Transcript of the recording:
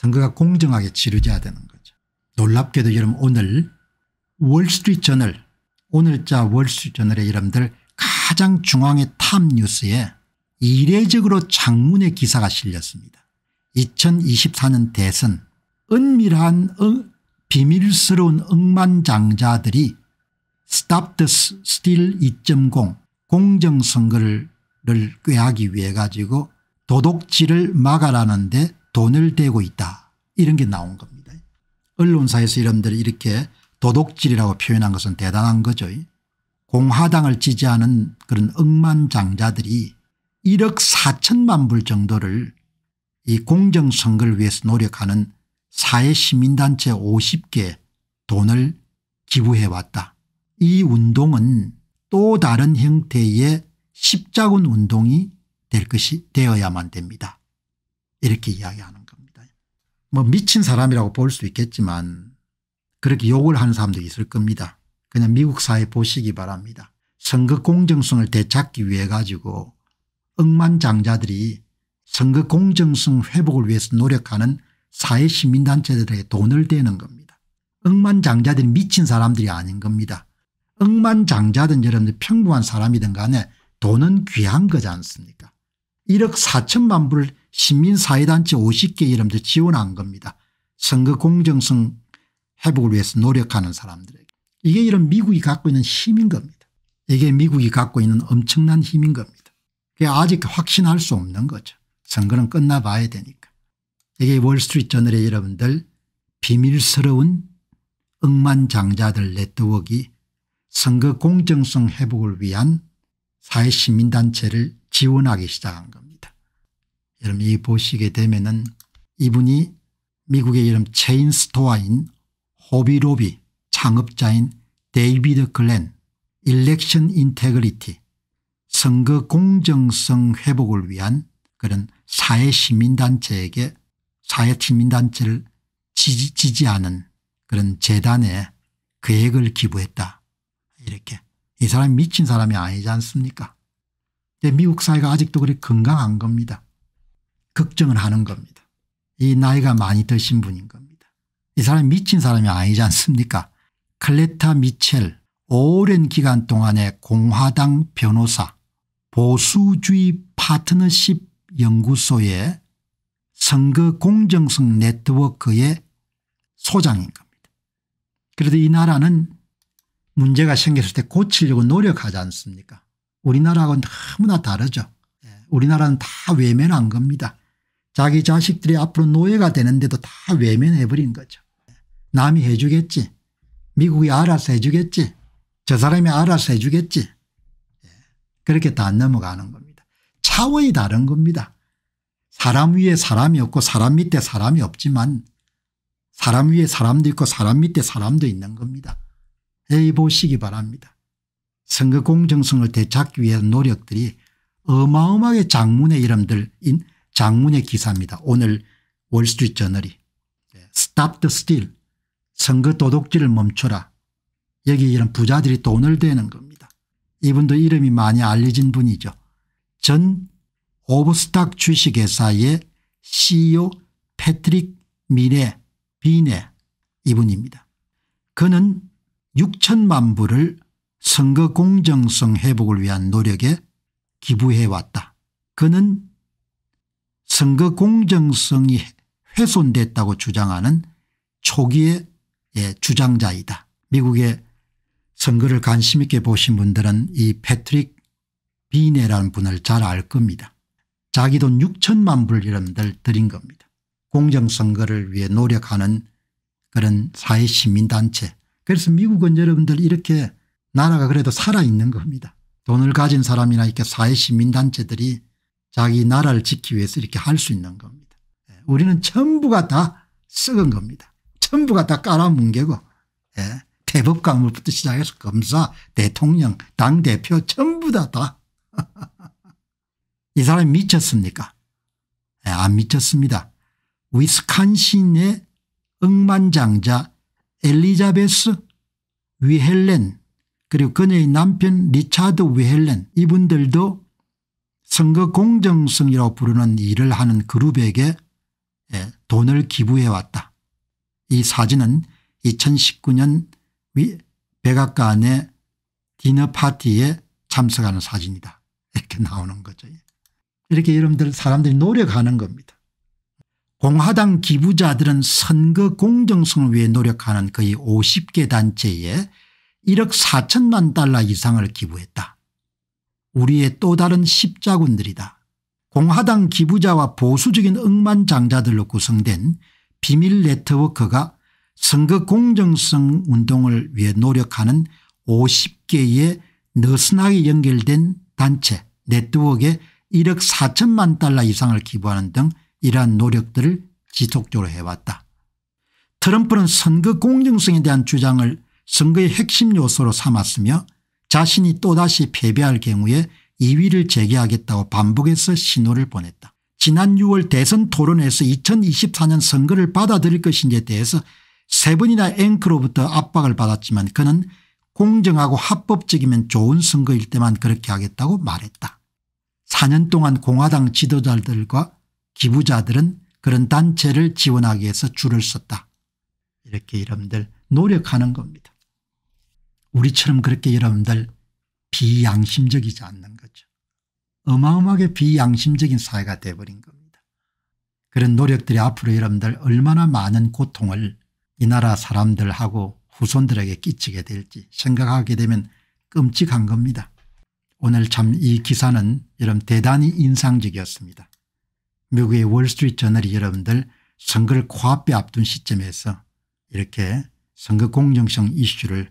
선거가 공정하게 치르져야 되는 거죠. 놀랍게도 여러분 오늘 월스트리트저널 오늘자 월스트리트저널의 여러분들 가장 중앙의 탑뉴스에 이례적으로 장문의 기사가 실렸습니다. 2024년 대선 은밀한 응, 비밀스러운 억만장자들이 Stop the Steal 2.0 공정선거를 꾀하기 위해 가지고 도둑질을 막아라는데 돈을 대고 있다 이런 게 나온 겁니다. 언론사에서 여러들이렇게 도둑질이라고 표현한 것은 대단한 거죠. 공화당을 지지하는 그런 억만장자들이 1억 4천만 불 정도를 이 공정선거를 위해서 노력하는 사회시민단체 50개 돈을 기부해 왔다. 이 운동은 또 다른 형태의 십자군 운동이 될 것이 되어야만 됩니다. 이렇게 이야기하는 겁니다. 뭐 미친 사람이라고 볼 수 있겠지만 그렇게 욕을 하는 사람도 있을 겁니다. 그냥 미국 사회 보시기 바랍니다. 선거 공정성을 되찾기 위해 가지고 억만장자들이 선거 공정성 회복을 위해서 노력하는 사회시민단체들에게 돈을 대는 겁니다. 억만장자들이 미친 사람들이 아닌 겁니다. 억만장자든 여러분들 평범한 사람이든 간에 돈은 귀한 거지 않습니까 1억 4천만 불을 시민사회단체 50개 이름도 지원한 겁니다. 선거 공정성 회복을 위해서 노력하는 사람들에게. 이게 이런 미국이 갖고 있는 힘인 겁니다. 이게 미국이 갖고 있는 엄청난 힘인 겁니다. 아직 확신할 수 없는 거죠. 선거는 끝나봐야 되니까. 이게 월스트리트 저널의 여러분들 비밀스러운 억만장자들 네트워크 선거 공정성 회복을 위한 사회시민단체를 지원하기 시작한 겁니다. 여러분 이 보시게 되면은 이분이 미국의 이름 체인 스토어인 호비로비 창업자인 데이비드 클랜 일렉션 인테그리티 선거 공정성 회복을 위한 그런 사회시민단체에게 사회시민단체를 지지, 하는 그런 재단에 계획을 기부했다. 이렇게 이 사람이 미친 사람이 아니지 않습니까 근데 미국 사회가 아직도 그리 건강한 겁니다. 걱정을 하는 겁니다. 이 나이가 많이 드신 분인 겁니다. 이 사람이 미친 사람이 아니지 않습니까 클레타 미첼 오랜 기간 동안의 공화당 변호사 보수주의 파트너십 연구소의 선거 공정성 네트워크의 소장인 겁니다. 그래도 이 나라는 문제가 생겼을 때 고치려고 노력하지 않습니까 우리나라하고는 너무나 다르죠. 예, 우리나라는 다 외면한 겁니다. 자기 자식들이 앞으로 노예가 되는데도 다 외면해버린 거죠. 남이 해주겠지. 미국이 알아서 해주겠지. 저 사람이 알아서 해주겠지. 예, 그렇게 다 넘어가는 겁니다. 차원이 다른 겁니다. 사람 위에 사람이 없고 사람 밑에 사람이 없지만 사람 위에 사람도 있고 사람 밑에 사람도 있는 겁니다. 에이 보시기 바랍니다. 선거 공정성을 되찾기 위한 노력들이 어마어마하게 장문의 이름들인 장문의 기사입니다. 오늘 월스트리트저널이 네, Stop the Steal 선거 도둑질을 멈춰라 여기 이런 부자들이 돈을 대는 겁니다. 이분도 이름이 많이 알려진 분이죠. 전 오브스탁 주식회사의 CEO 패트릭 미네 비네 이분입니다. 그는 6천만 불을 선거 공정성 회복을 위한 노력에 기부해 왔다. 그는 선거 공정성이 훼손됐다고 주장하는 초기의 예, 주장자이다. 미국의 선거를 관심 있게 보신 분들은 이 패트릭 비네라는 분을 잘 알 겁니다. 자기 돈 6천만 불 이름들 드린 겁니다. 공정선거를 위해 노력하는 그런 사회시민단체. 그래서 미국은 여러분들 이렇게 나라가 그래도 살아있는 겁니다. 돈을 가진 사람이나 이렇게 사회 시민단체들이 자기 나라를 지키기 위해서 이렇게 할 수 있는 겁니다. 예, 우리는 전부가 다 썩은 겁니다. 전부가 다 깔아뭉개고 예. 대법관부터 시작해서 검사 대통령 당대표 전부 다다 이 사람이 미쳤습니까 예, 안 미쳤습니다. 위스칸신의 억만장자 엘리자베스 위헬렌 그리고 그녀의 남편 리차드 웨헬렌 이분들도 선거 공정성이라고 부르는 일을 하는 그룹에게 예, 돈을 기부해 왔다. 이 사진은 2019년 백악관의 디너 파티에 참석하는 사진이다. 이렇게 나오는 거죠. 예. 이렇게 여러분들 사람들이 노력하는 겁니다. 공화당 기부자들은 선거 공정성을 위해 노력하는 거의 50개 단체에 1억 4천만 달러 이상을 기부했다. 우리의 또 다른 십자군들이다. 공화당 기부자와 보수적인 억만장자들로 구성된 비밀 네트워크가 선거 공정성 운동을 위해 노력하는 50개의 느슨하게 연결된 단체 네트워크에 1억 4천만 달러 이상을 기부하는 등 이러한 노력들을 지속적으로 해왔다. 트럼프는 선거 공정성에 대한 주장을 선거의 핵심 요소로 삼았으며 자신이 또다시 패배할 경우에 2위를 재개하겠다고 반복해서 신호를 보냈다. 지난 6월 대선 토론에서 2024년 선거를 받아들일 것인지에 대해서 세 번이나 앵크로부터 압박을 받았지만 그는 공정하고 합법적이면 좋은 선거일 때만 그렇게 하겠다고 말했다. 4년 동안 공화당 지도자들과 기부자들은 그런 단체를 지원하기 위해서 줄을 섰다. 이렇게 여러분들 노력하는 겁니다. 우리처럼 그렇게 여러분들 비양심적이지 않는 거죠. 어마어마하게 비양심적인 사회가 돼버린 겁니다. 그런 노력들이 앞으로 여러분들 얼마나 많은 고통을 이 나라 사람들하고 후손들에게 끼치게 될지 생각하게 되면 끔찍한 겁니다. 오늘 참 이 기사는 여러분 대단히 인상적이었습니다. 미국의 월스트리트저널이 여러분들 선거를 코앞에 앞둔 시점에서 이렇게 선거 공정성 이슈를